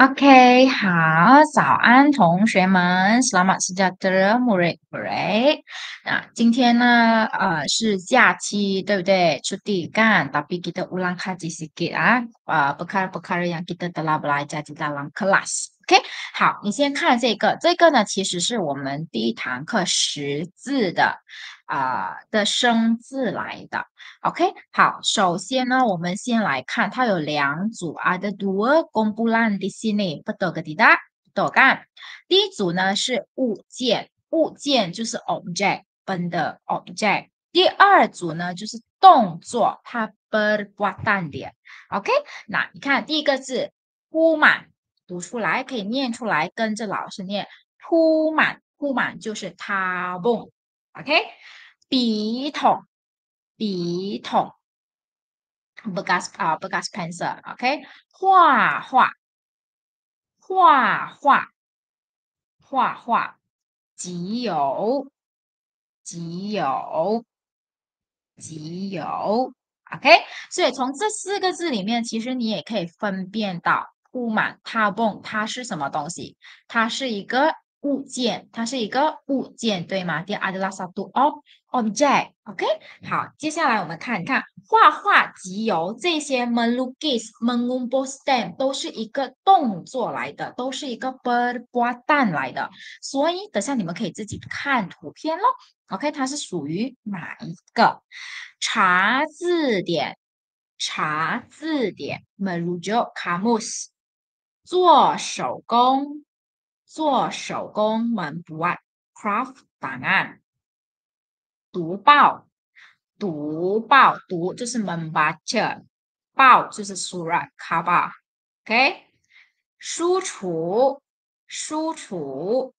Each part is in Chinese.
OK，好，早安，同学们，Selamat sejahtera, m u r i m u r i 那今天呢，呃，是假期，对不对？Cuti kan, tapi kita ulang kaji sedikit 啊，呃，perkara-perkara yang kita telah belajar di dalam kelas。OK，好，你先看这个，这个呢其实是我们第一堂课识字的，啊的生字来的。OK，好，首先呢，我们先来看它有两组啊的读音，公布烂的心里不得个滴答，不得干。第一组呢是物件，物件就是 object 本的 object。第二组呢就是动作，它不不淡的。OK，那你看第一个字铺满。读出来，可以念出来，跟着老师念。铺满，铺满就是他 o o k 笔筒，笔筒，biscus 啊 b i s c s pencil，OK。画画，画画，画画，笔有，笔有，笔有，OK。所以从这四个字里面，其实你也可以分辨到。布满踏蹦，它是什么东西？它是一个物件，它是一个物件，对吗？The other l a s a t u o o object, OK。好，接下来我们看一看画画、集邮这些。Maluks, mengumbos t a m p 都是一个动作来的，都是一个 bird 瓜蛋来的。所以等下你们可以自己看图片喽。OK，它是属于哪一个？查字典，查字典。m e l u j o kamus。做手工，做手工门不外，craft 档案，读报，读报读就是门把这报就是书了，卡吧？OK，书橱，书橱，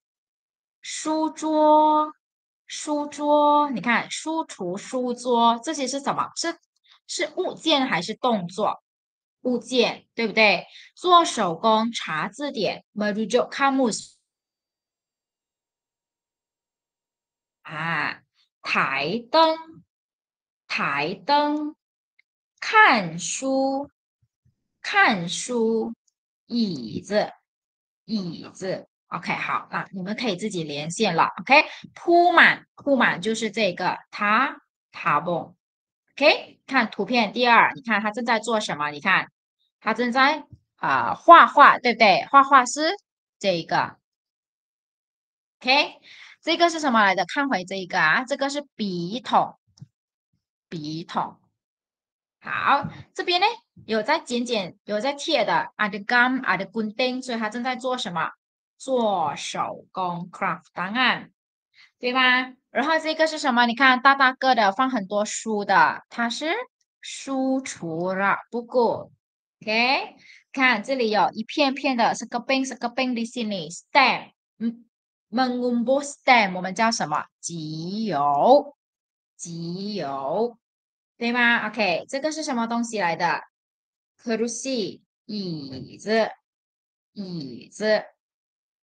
书桌，书桌，你看书橱、书桌这些是什么？是是物件还是动作？物件对不对？做手工、查字典、m r o k a m u s 啊，台灯、台灯、看书、看书、椅子、椅子。OK，好啊，你们可以自己连线了。OK，铺满铺满就是这个塔塔蹦。o K，看图片第二，你看他正在做什么？你看他正在啊画画，对不对？画画师这一个。o K，这个是什么来的？看回这一个啊，这个是笔筒，笔筒。好，这边呢有在剪剪，有在贴的，add gum，add g h i n 钉，所以他正在做什么？做手工 craft，答案。对吧？然后这个是什么？你看，大大个的，放很多书的，它是书橱了，不过，OK，看这里有一片片的 s k o p p i n g s k i g p i n g 的，心 stem，嗯 m a n g u m b o stem，我们叫什么？集邮，集邮，对吗？OK，这个是什么东西来的 c r u s y 椅子，椅子，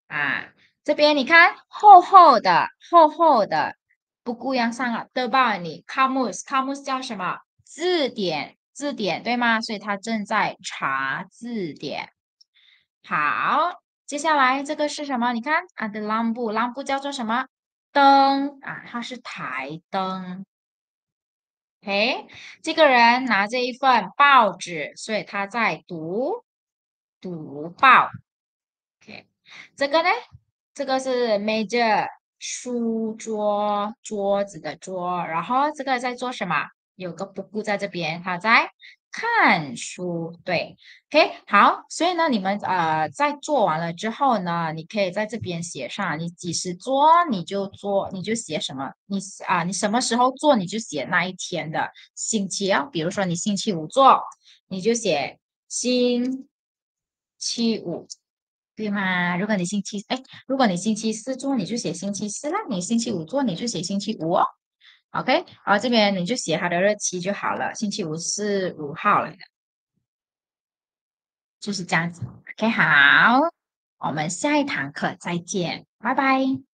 啊。这边你看，厚厚的厚厚的，不孤样上了，都吧？你。c o m u s c o m u s 叫什么？字典，字典对吗？所以他正在查字典。好，接下来这个是什么？你看 t n d lamp，lamp 叫做什么？灯啊，它是台灯。OK，这个人拿着一份报纸，所以他在读读报。OK，这个呢？这个是 major，书桌桌子的桌，然后这个在做什么？有个 book 在这边，他在看书。对，OK，好，所以呢，你们呃在做完了之后呢，你可以在这边写上，你几时做你就做，你就写什么，你啊你什么时候做你就写那一天的星期，比如说你星期五做，你就写星，期五。对嘛？如果你星期哎，如果你星期四做，你就写星期四啦。你星期五做，你就写星期五哦。OK，然后这边你就写它的日期就好了。星期五是五号了，就是这样子。OK，好，我们下一堂课再见，拜拜。